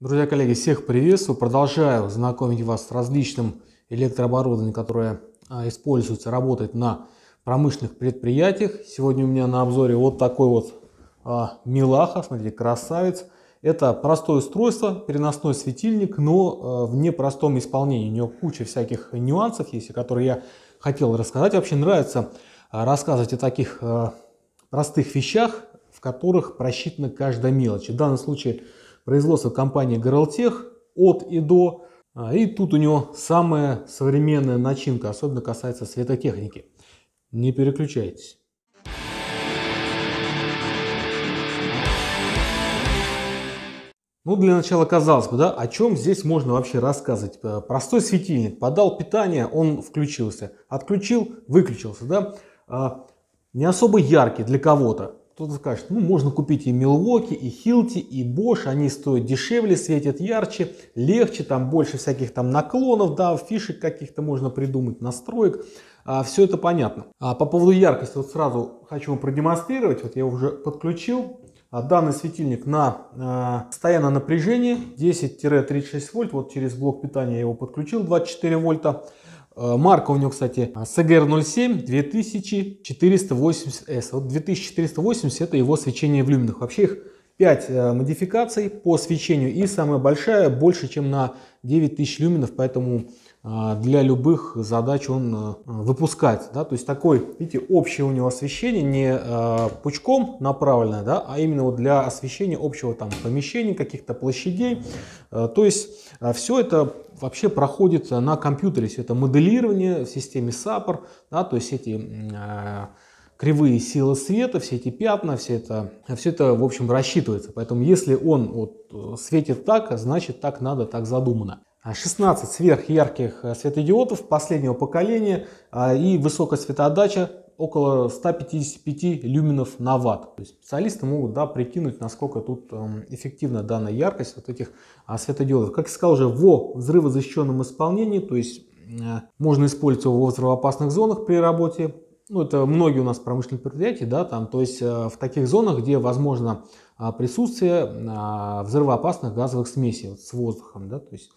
Друзья, коллеги, всех приветствую. Продолжаю знакомить вас с различным электрооборудованием, которое а, используется, работает на промышленных предприятиях. Сегодня у меня на обзоре вот такой вот а, милаха, смотрите, красавец. Это простое устройство, переносной светильник, но а, в непростом исполнении. У него куча всяких нюансов есть, которые я хотел рассказать. Вообще нравится а, рассказывать о таких а, простых вещах, в которых просчитана каждая мелочь. В данном случае производства компании Горалтех от и до. А, и тут у него самая современная начинка, особенно касается светотехники. Не переключайтесь. Ну, для начала казалось бы, да, о чем здесь можно вообще рассказывать? Э, простой светильник, подал питание, он включился, отключил, выключился, да. А, не особо яркий для кого-то, кто-то скажет, ну можно купить и Milwaukee, и Хилти, и Bosch, они стоят дешевле, светят ярче, легче, там больше всяких там наклонов, да, фишек каких-то можно придумать, настроек. А, все это понятно. А по поводу яркости, вот сразу хочу вам продемонстрировать. Вот я уже подключил а данный светильник на э, а, постоянное напряжение 10-36 вольт. Вот через блок питания я его подключил 24 вольта. Э, марка у него, кстати, CGR07 2480S. Вот 2480 это его свечение в люминах. Вообще их 5 э, модификаций по свечению и самая большая больше, чем на 9000 люминов, поэтому а, для любых задач он э, выпускать. Да? То есть такой, видите, общее у него освещение, не э, пучком направленное, да? а именно вот для освещения общего там, помещений, каких-то площадей. Э, то есть все это вообще проходит на компьютере, все это моделирование в системе SAPR, да? то есть эти кривые силы света, все эти пятна, все это, все это, в общем, рассчитывается. Поэтому если он вот, светит так, значит так надо, так задумано. 16 а, сверхярких э, светодиодов последнего поколения а, и высокая светоотдача около 155 люминов на ватт. То есть специалисты могут да, прикинуть, насколько тут эм, эффективна данная яркость вот этих а, светодиодов. Как я сказал уже, во взрывозащищенном исполнении, то есть э, можно использовать его во взрывоопасных зонах при работе. Ну, это многие у нас промышленные предприятия, да, там, то есть э, в таких зонах, где возможно присутствие взрывоопасных газовых смесей вот, с воздухом, да, то есть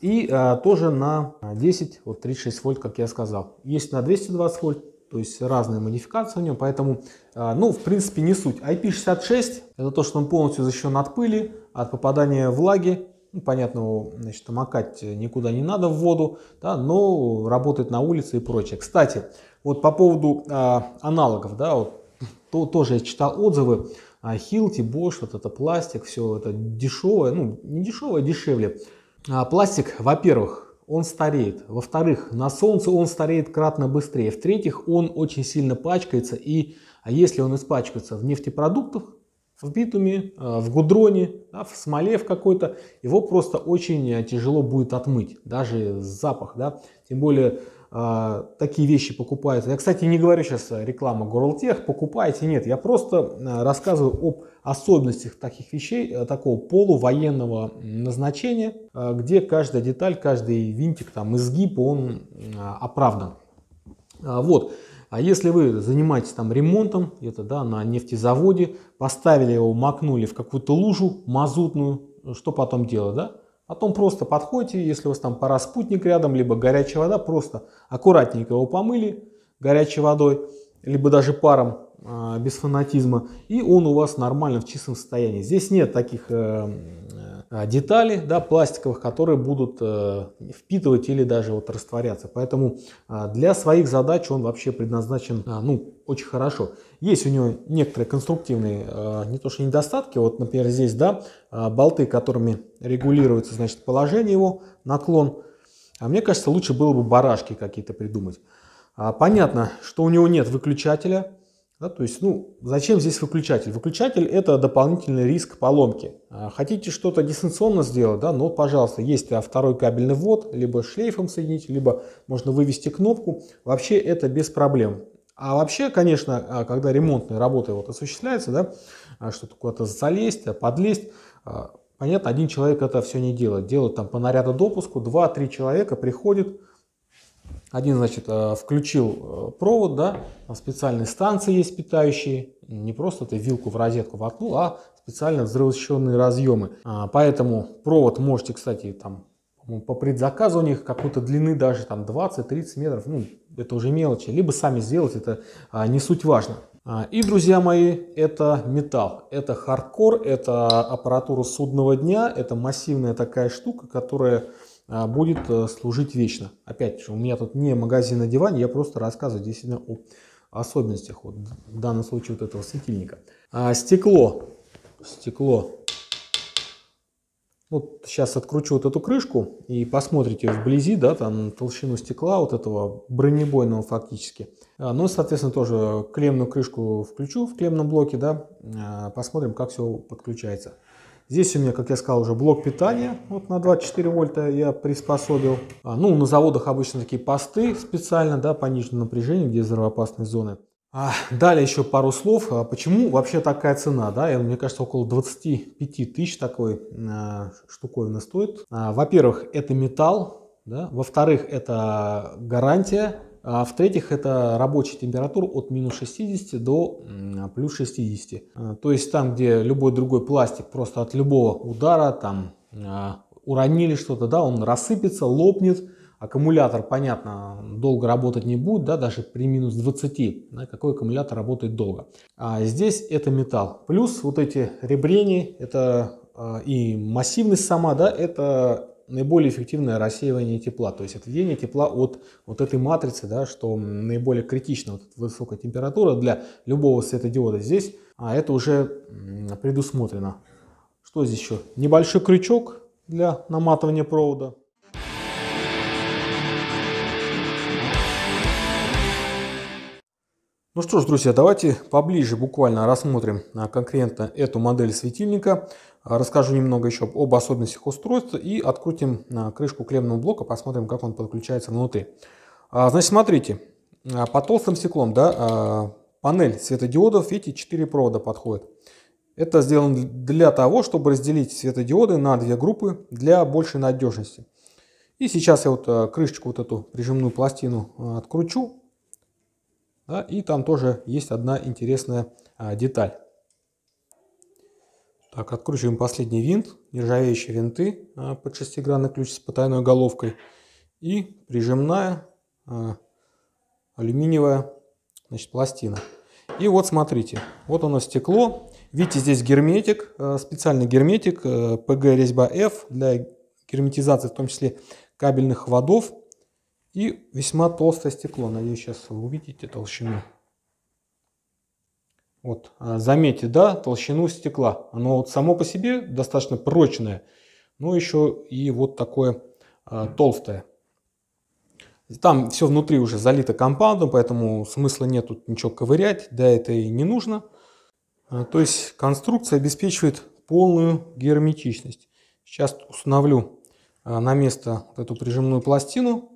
и а, тоже на 10, а, вот 36 вольт, как я сказал. Есть на 220 вольт, то есть разные модификации у него, поэтому, а, ну, в принципе, не суть. IP66 это то, что он полностью защищен от пыли, от попадания влаги. Ну, понятно, значит, макать никуда не надо в воду, да, но работает на улице и прочее. Кстати, вот по поводу а, аналогов, да, вот, то, тоже я читал отзывы, Хилти, а, Bosch, вот это пластик, все это дешевое, ну не дешевое, а дешевле. А, пластик, во-первых, он стареет. Во-вторых, на солнце он стареет кратно быстрее. В-третьих, он очень сильно пачкается. И а если он испачкается в нефтепродуктах, в битуме, а, в гудроне, в смоле в какой-то, его просто очень тяжело будет отмыть, даже запах, да, тем более а, такие вещи покупаются. Я, кстати, не говорю сейчас реклама Горлтех, покупайте, нет. Я просто а, рассказываю об особенностях таких вещей, э, такого полувоенного назначения, а, где каждая деталь, каждый винтик, там, изгиб, он оправдан. Вот. А если вы занимаетесь там ремонтом, это да, на нефтезаводе, поставили его, макнули в какую-то лужу мазутную, что потом делать, да? Потом просто подходите, если у вас там пара спутник рядом, либо горячая вода, просто аккуратненько его помыли горячей водой, либо даже паром а, без фанатизма, и он у вас нормально в чистом состоянии. Здесь нет таких э, а, детали да, пластиковых, которые будут э, впитывать или даже вот растворяться. Поэтому а, для своих задач он вообще предназначен а, ну, очень хорошо. Есть у него некоторые конструктивные, не то что недостатки, вот, например, здесь, да, болты, которыми регулируется, значит, положение его, наклон. А мне кажется, лучше было бы барашки какие-то придумать. Понятно, что у него нет выключателя, да, то есть, ну, зачем здесь выключатель? Выключатель – это дополнительный риск поломки. А хотите что-то дистанционно сделать, да, но, ну, пожалуйста, есть а, второй кабельный ввод, либо шлейфом соединить, либо можно вывести кнопку. Вообще это без проблем. А вообще, конечно, а, когда ремонтные работы вот осуществляются, да, что-то куда-то залезть, подлезть, понятно, один человек это все не делает. Делают там по наряду допуску, два-три человека приходят, один, значит, э, включил э, провод, да, специальные станции есть питающие, не просто ты вилку в розетку воткнул, а специально взрывосчетные разъемы. А, поэтому провод можете, кстати, там по предзаказу у них какой-то длины даже там 20-30 метров, ну, это уже мелочи, либо сами сделать, это а, не суть важно. А, и, друзья мои, это металл, это хардкор, это аппаратура судного дня, это массивная такая штука, которая а, будет э, служить вечно. Опять же, у меня тут не магазин на диване, я просто рассказываю действительно о особенностях, вот, в данном случае вот этого светильника. А, стекло. Стекло. Вот сейчас откручу вот эту крышку и посмотрите вблизи, да, там толщину стекла вот этого бронебойного фактически. А, ну, соответственно, тоже клемную крышку включу в клемном блоке, да, а, посмотрим, как все подключается. Здесь у меня, как я сказал, уже блок питания вот на 24 вольта я приспособил. А, ну, на заводах обычно такие посты специально, да, по нижнему напряжению, где взрывоопасные зоны. А, далее еще пару слов. А почему вообще такая цена? Да, я, мне кажется, около 25 тысяч такой а, штуковина стоит. А, во-первых, это металл. Да? Во-вторых, это гарантия а в-третьих, это рабочая температура от минус 60 до плюс 60. А, то есть там, где любой другой пластик просто от любого удара, там а, уронили что-то, да, он рассыпется, лопнет, аккумулятор, понятно, долго работать не будет, да, даже при минус 20, да, какой аккумулятор работает долго. А здесь это металл. Плюс вот эти ребрения, это а, и массивность сама, да, это наиболее эффективное рассеивание тепла, то есть отведение тепла от вот этой матрицы, да, что наиболее критично вот высокая температура для любого светодиода здесь, а это уже предусмотрено. Что здесь еще? Небольшой крючок для наматывания провода. Ну что ж, друзья, давайте поближе буквально рассмотрим а, конкретно эту модель светильника. Расскажу немного еще об особенностях устройства и открутим а, крышку клемного блока, посмотрим, как он подключается внутри. А, значит, смотрите, по толстым стеклом, да, панель светодиодов, видите, 4 провода подходят. Это сделано для того, чтобы разделить светодиоды на две группы для большей надежности. И сейчас я вот крышечку, вот эту прижимную пластину откручу, да, и там тоже есть одна интересная а, деталь. Так, откручиваем последний винт, нержавеющие винты а, под шестигранный ключ с потайной головкой. И прижимная а, алюминиевая значит, пластина. И вот смотрите, вот оно стекло. Видите, здесь герметик, а, специальный герметик, а, ПГ резьба F для герметизации, в том числе кабельных водов. И весьма толстое стекло. Надеюсь, сейчас вы увидите толщину. Вот, а, заметьте, да, толщину стекла. Оно вот само по себе достаточно прочное, но еще и вот такое а, толстое. Там все внутри уже залито компаундом, поэтому смысла нет тут ничего ковырять, да это и не нужно. А, то есть конструкция обеспечивает полную герметичность. Сейчас установлю а, на место вот эту прижимную пластину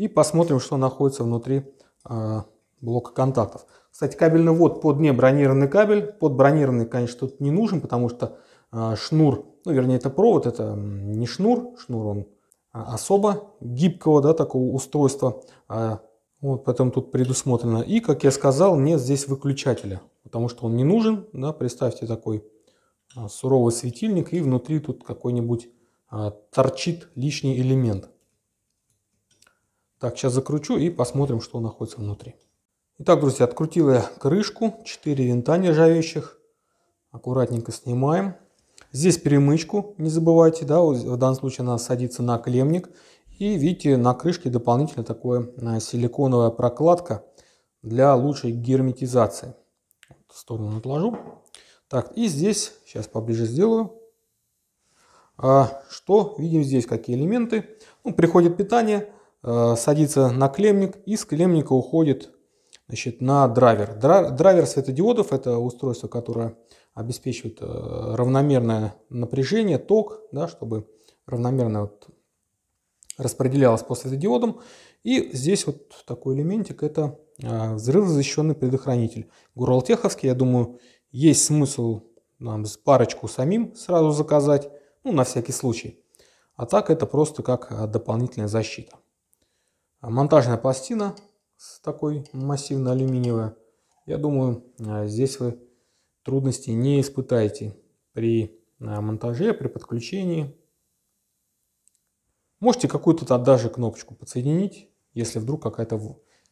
и посмотрим, что находится внутри а, блока контактов. Кстати, кабельный ввод под не бронированный кабель. Под бронированный, конечно, тут не нужен, потому что а, шнур, ну, вернее, это провод, это не шнур, шнур он а, особо гибкого, да, такого устройства. Вот, поэтому тут предусмотрено. И, как я сказал, нет здесь выключателя, потому что он не нужен. Да, представьте такой суровый светильник, и внутри тут какой-нибудь торчит лишний элемент. Так, сейчас закручу и посмотрим, что находится внутри. Итак, друзья, открутил я крышку, 4 винта нержавеющих. Аккуратненько снимаем. Здесь перемычку, не забывайте, да, в данном случае она садится на клемник. И видите, на крышке дополнительно такое э, силиконовая прокладка для лучшей герметизации. В сторону отложу. Так, и здесь, сейчас поближе сделаю. А, что видим здесь, какие элементы. Ну, приходит питание. Э, садится на клемник и с клемника уходит значит, на драйвер. Драйвер светодиодов – это устройство, которое обеспечивает э, равномерное напряжение, ток, да, чтобы равномерно вот распределялось по светодиодам. И здесь вот такой элементик – это э, взрывозащищенный предохранитель. Гуралтеховский, я думаю, есть смысл нам парочку самим сразу заказать, ну, на всякий случай. А так это просто как дополнительная защита. А монтажная пластина с такой массивно-алюминиевая. Я думаю, а, здесь вы трудностей не испытаете при а, монтаже, при подключении. Можете какую-то даже кнопочку подсоединить, если вдруг какая-то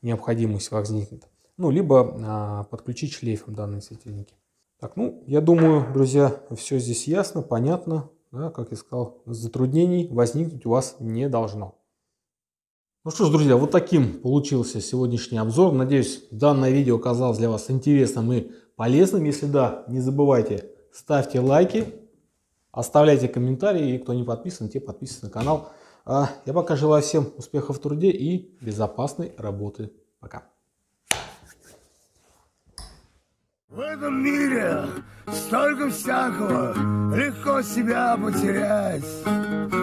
необходимость возникнет. Ну, либо подключить шлейфом данные светильники. Так, ну, я думаю, друзья, все здесь ясно, понятно. Да, как я сказал, затруднений возникнуть у вас не должно. Ну что ж, друзья, вот таким получился сегодняшний обзор. Надеюсь, данное видео оказалось для вас интересным и полезным. Если да, не забывайте, ставьте лайки, оставляйте комментарии. И кто не подписан, те подписывайтесь на канал. А я пока желаю всем успехов в труде и безопасной работы. Пока. В этом мире столько всякого, легко себя потерять.